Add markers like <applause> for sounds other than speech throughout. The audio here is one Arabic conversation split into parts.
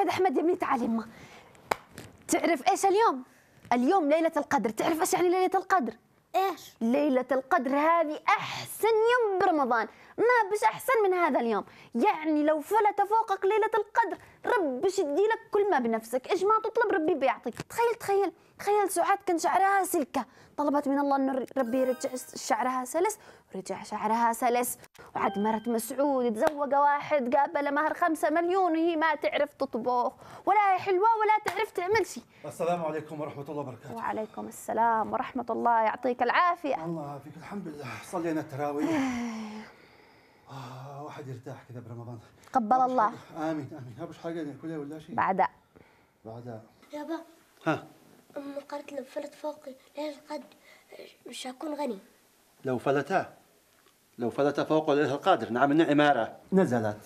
احمد احمد يا ابني تعال يما تعرف ايش اليوم اليوم ليله القدر تعرف ايش يعني ليله القدر ايش ليله القدر هذه احسن يوم برمضان ما بش احسن من هذا اليوم يعني لو فلت فوقك ليله القدر رب يدي لك كل ما بنفسك ايش ما تطلب ربي بيعطيك تخيل تخيل تخيل سعاد كان شعرها سلكة طلبت من الله أن ربي يرجع شعرها سلس ورجع شعرها سلس وعاد مرت مسعود تزوج واحد قابل مهر خمسة مليون وهي ما تعرف تطبخ ولا هي حلوة ولا تعرف تعمل شيء السلام عليكم ورحمة الله وبركاته وعليكم السلام ورحمة الله يعطيك العافية الله يعافيك الحمد لله صلينا التراويح آه, آه، واحد يرتاح كذا برمضان قبل الله آمين آمين أبوش حاجة ناكلها ولا شيء بعدا بعدا يابا ها قالت لو فلت فوقي ليلة القدر مش هكون غني لو فلتا لو فلت فوق ليلة القدر نعم النعمارة نزلت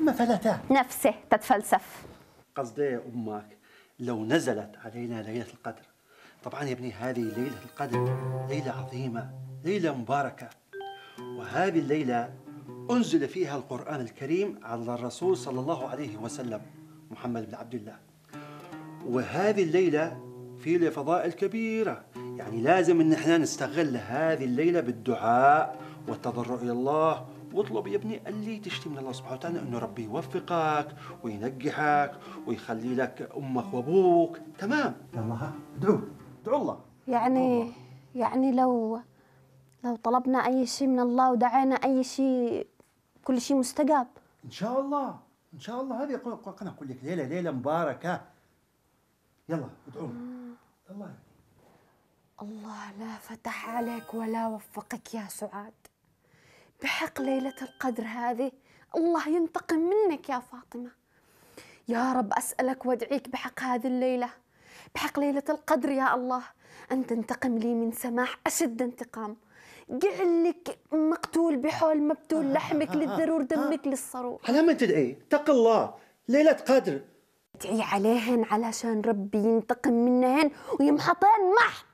ما فلتا نفسه تتفلسف قصدي أمك لو نزلت علينا ليلة القدر طبعا يا ابني هذه ليلة القدر ليلة عظيمة ليلة مباركة وهذه الليلة أنزل فيها القرآن الكريم على الرسول صلى الله عليه وسلم محمد بن عبد الله وهذه الليلة في له فضائل كبيرة يعني لازم إن إحنا نستغل هذه الليلة بالدعاء والتضرع إلى الله واطلب يا ابني اللي تشتي من الله سبحانه وتعالى انه ربي يوفقك وينجحك ويخلي لك امك وابوك تمام يلا ها ادعوا ادعوا الله يعني الله. يعني لو لو طلبنا اي شيء من الله ودعينا اي شيء كل شيء مستجاب ان شاء الله ان شاء الله هذه قناه اقول لك ليله ليله مباركه يلا ادعوا الله الله لا فتح عليك ولا وفقك يا سعاد بحق ليلة القدر هذه الله ينتقم منك يا فاطمة يا رب أسألك وادعيك بحق هذه الليلة بحق ليلة القدر يا الله أن تنتقم لي من سماح أشد انتقام جعلك لك مقتول بحول مبتول لحمك <laughs> للذرور دمك للصرور على من تدعي؟ اتق الله ليلة قدر ادعي عليهن علشان ربي ينتقم منهن ويمحطهن محط